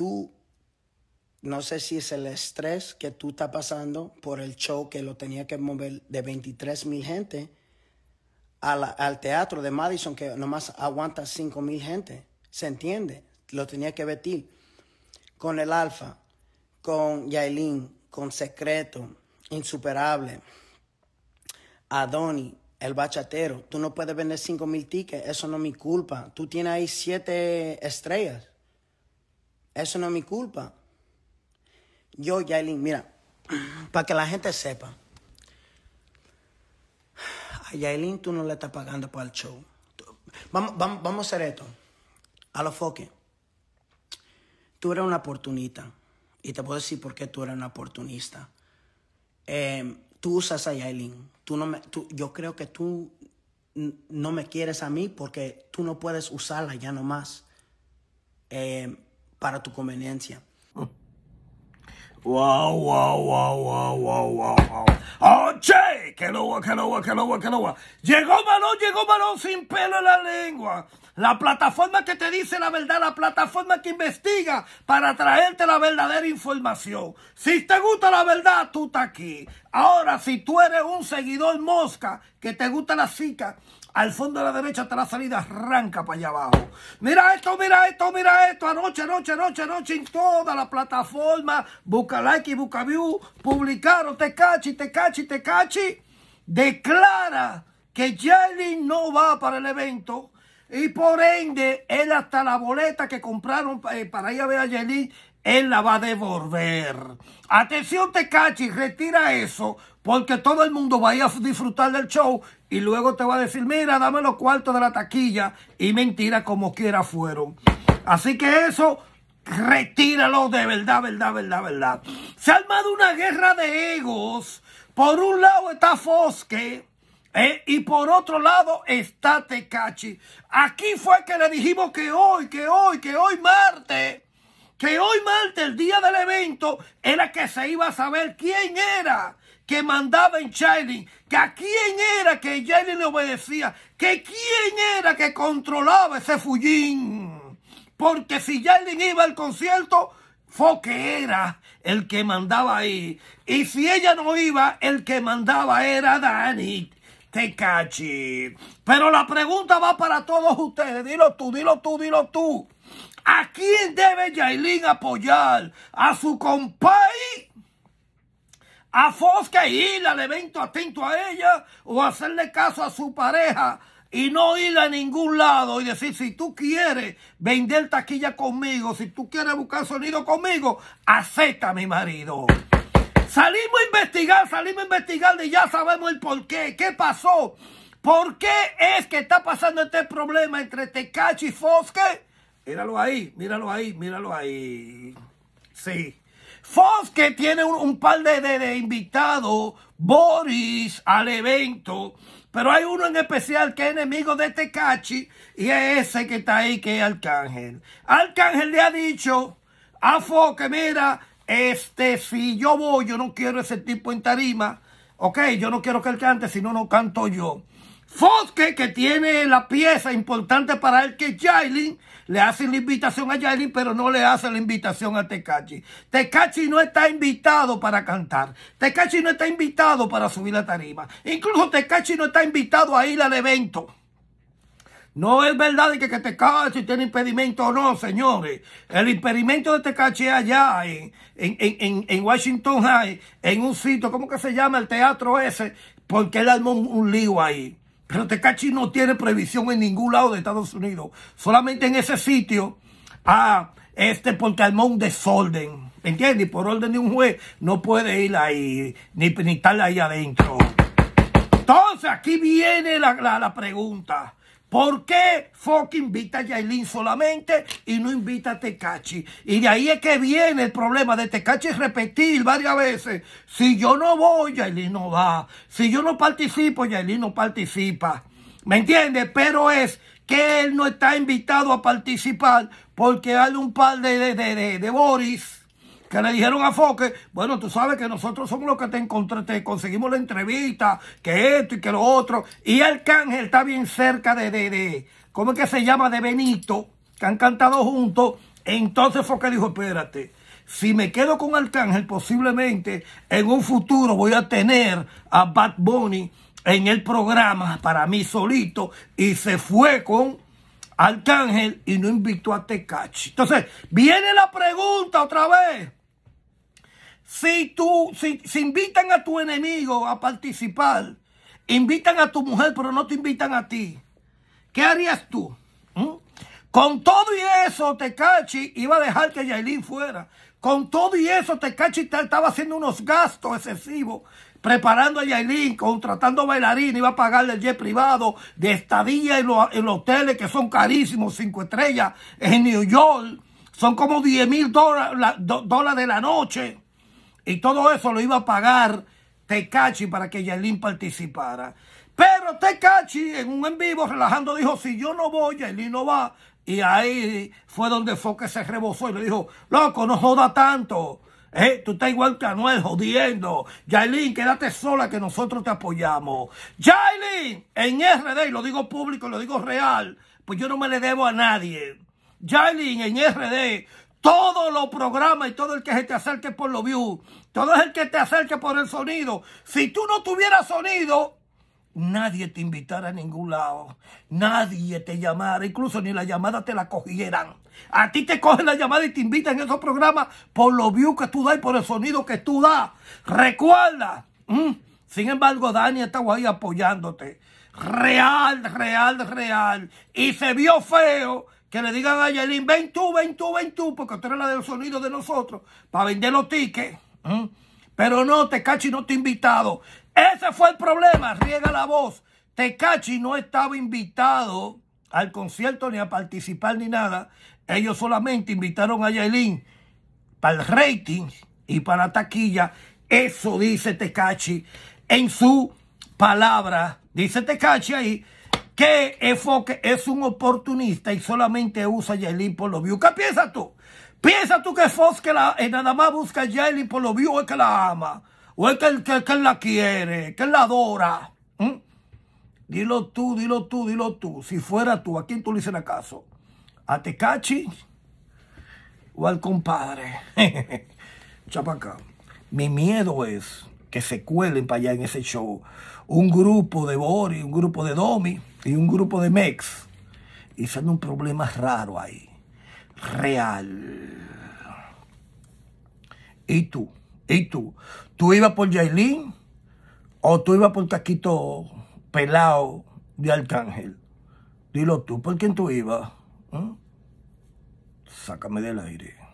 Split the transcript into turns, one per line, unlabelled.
tú, no sé si es el estrés que tú estás pasando por el show que lo tenía que mover de 23 mil gente al, teatro de Madison que nomás aguanta 5 mil gente. ¿Se entiende? Lo tenía que vestir con el Alfa, con Yailin, con Secreto, Insuperable, Adoni, el bachatero. Tú no puedes vender 5 mil tickets, eso no es mi culpa. Tú tienes ahí siete estrellas. Eso no es mi culpa. Yo, Yailin, mira, para que la gente sepa, a Yailin tú no le estás pagando para el show. Vamos, vamos, a hacer esto. A lo foque. Tú eres una oportunista. Y te puedo decir por qué tú eres una oportunista. Em, tú usas a Yailin. Tú no yo creo que tú no me quieres a mí porque tú no puedes usarla ya nomás. Eh, em, para tu conveniencia.
Wow, wow, wow, wow, wow, wow, ¡Oh, che! ¡Que lo que va, que Llegó Manon, llegó Manon sin pelo en la lengua. La plataforma que te dice la verdad, la plataforma que investiga para traerte la verdadera información. Si te gusta la verdad, tú estás aquí. Ahora, si tú eres un seguidor mosca que te gusta la cica, al fondo de la derecha hasta la salida, arranca para allá abajo. Mira esto, mira esto, mira esto. Anoche, anoche, anoche, anoche en toda la plataforma. Busca like y busca view. Publicaron, te cachi, te cachi, te cachi. Declara que Jelly no va para el evento. Y por ende, él hasta la boleta que compraron eh, para ir a ver a Jelly, él la va a devolver. Atención, Tecachi, retira eso, porque todo el mundo va a disfrutar del show y luego te va a decir, mira, dame los cuartos de la taquilla y mentira como quiera fueron. Así que eso, retíralo de verdad, verdad, verdad, verdad. Se ha armado una guerra de egos. Por un lado está Fosque eh, y por otro lado está Tecachi. Aquí fue que le dijimos que hoy, que hoy, que hoy martes, que hoy martes, el día del evento, era que se iba a saber quién era que mandaba en Chaylin, que a quién era que ya le obedecía, que quién era que controlaba ese fullín. Porque si Chaylin iba al concierto, Fue que era el que mandaba ahí. Y si ella no iba, el que mandaba era Dani. cachi Pero la pregunta va para todos ustedes. Dilo tú, dilo tú, dilo tú. ¿A quién debe Yailin apoyar? ¿A su compadre? a Fosca y ir al evento atento a ella o hacerle caso a su pareja y no ir a ningún lado y decir, si tú quieres vender taquilla conmigo, si tú quieres buscar sonido conmigo, acepta a mi marido. Salimos a investigar, salimos a investigar y ya sabemos el por qué, qué pasó. ¿Por qué es que está pasando este problema entre Tecachi y Fosque? Míralo ahí, míralo ahí, míralo ahí. Sí. Fox que tiene un, par de, invitados, Boris al evento, pero hay uno en especial que es enemigo de cachi y es ese que está ahí que es Arcángel. Arcángel le ha dicho a Fox que mira, este, si yo voy, yo no quiero ese tipo en tarima. Ok, yo no quiero que él cante, si no, no canto yo. Fosque, que tiene la pieza importante para él, que es Jailin, le hace la invitación a Jailin, pero no le hace la invitación a Tecachi. Tecachi no está invitado para cantar. Tecachi no está invitado para subir la tarima. Incluso Tecachi no está invitado a ir al evento. No es verdad que, que Tecachi tiene impedimento o no, señores. El impedimento de Tecachi es allá en, Washington High, en un sitio, ¿cómo que se llama? El teatro ese, porque él armó un lío ahí. Pero Tecachi no tiene prohibición en ningún lado de Estados Unidos. Solamente en ese sitio, a este porque armó un desorden. ¿Entiendes? Por orden de un juez no puede ir ahí, ni, ni estar ahí adentro. Entonces, aquí viene la, la, la pregunta. ¿Por qué Fox invita a Yailin solamente y no invita a Tecachi? Y de ahí es que viene el problema de Tecachi repetir varias veces. Si yo no voy, Yailin no va. Si yo no participo, Yailin no participa. ¿Me entiendes? Pero es que él no está invitado a participar porque hay un par de, de, de, de Boris que le dijeron a Foque, bueno, tú sabes que nosotros somos los que te, encontré, te conseguimos la entrevista, que esto y que lo otro. Y Arcángel está bien cerca de, de, de ¿cómo es que se llama? De Benito, que han cantado juntos. Entonces Foque dijo, espérate, si me quedo con Arcángel, posiblemente en un futuro voy a tener a Bad Bunny en el programa para mí solito y se fue con Arcángel y no invitó a Tecachi. Entonces, viene la pregunta otra vez. Si tú, si, invitan a tu enemigo a participar, invitan a tu mujer, pero no te invitan a ti, ¿qué harías tú? ¿Mm? Con todo y eso, Tecachi iba a dejar que Yailin fuera. Con todo y eso, Tecachi estaba haciendo unos gastos excesivos, preparando a Yailin, contratando bailarines, iba a pagarle el jet privado de estadía en los, hoteles que son carísimos, cinco estrellas, en New York. Son como 10 mil dólares la noche. Y todo eso lo iba a pagar Tecachi para que Yailin participara. Pero Tecachi en un en vivo relajando dijo, si yo no voy, Yailin no va. Y ahí fue donde Foque se rebosó y le dijo, loco, no joda tanto. Eh, tú estás igual que Anuel jodiendo. Yailin, quédate sola que nosotros te apoyamos. Yailin, en RD, y lo digo público, lo digo real, pues yo no me le debo a nadie. Yailin en RD todos los programas y todo el que se te acerque por los views, todo el que te acerque por el sonido. Si tú no tuvieras sonido, nadie te invitara a ningún lado, nadie te llamara, incluso ni la llamada te la cogieran. A ti te cogen la llamada y te invitan a esos programas por los views que tú das y por el sonido que tú das. Recuerda. Mm, sin embargo, Dani estaba ahí apoyándote. Real, real, real. Y se vio feo que le digan a Yelin, ven tú, ven tú, ven tú, porque tú eres la del sonido de nosotros, para vender los tickets. ¿eh? Pero no, Tecachi no te invitado. Ese fue el problema, riega la voz. Tecachi no estaba invitado al concierto ni a participar ni nada. Ellos solamente invitaron a Yailin para el rating y para la taquilla. Eso dice Tecachi en su palabra. Dice Tecachi ahí que enfoque es un oportunista y solamente usa Yaelin por los views. ¿Qué piensas tú? ¿Piensas tú que Fox eh, nada más busca a Yaelin por los views o es que la ama? ¿O es que, que, la quiere? ¿Que la adora? Dilo tú, dilo tú, dilo tú. Si fuera tú, ¿a quién tú le hicieras caso? ¿A Tecachi? ¿O al compadre? Chapacá, mi miedo es que se cuelen para allá en ese show. Un grupo de Bori, un grupo de Domi y un grupo de Mex. Y es un problema raro ahí. Real. ¿Y tú? ¿Y tú? ¿Tú ibas por Jailin o tú ibas por Taquito Pelado de Arcángel? Dilo tú, ¿por quién tú ibas? ¿Mm? Sácame del aire.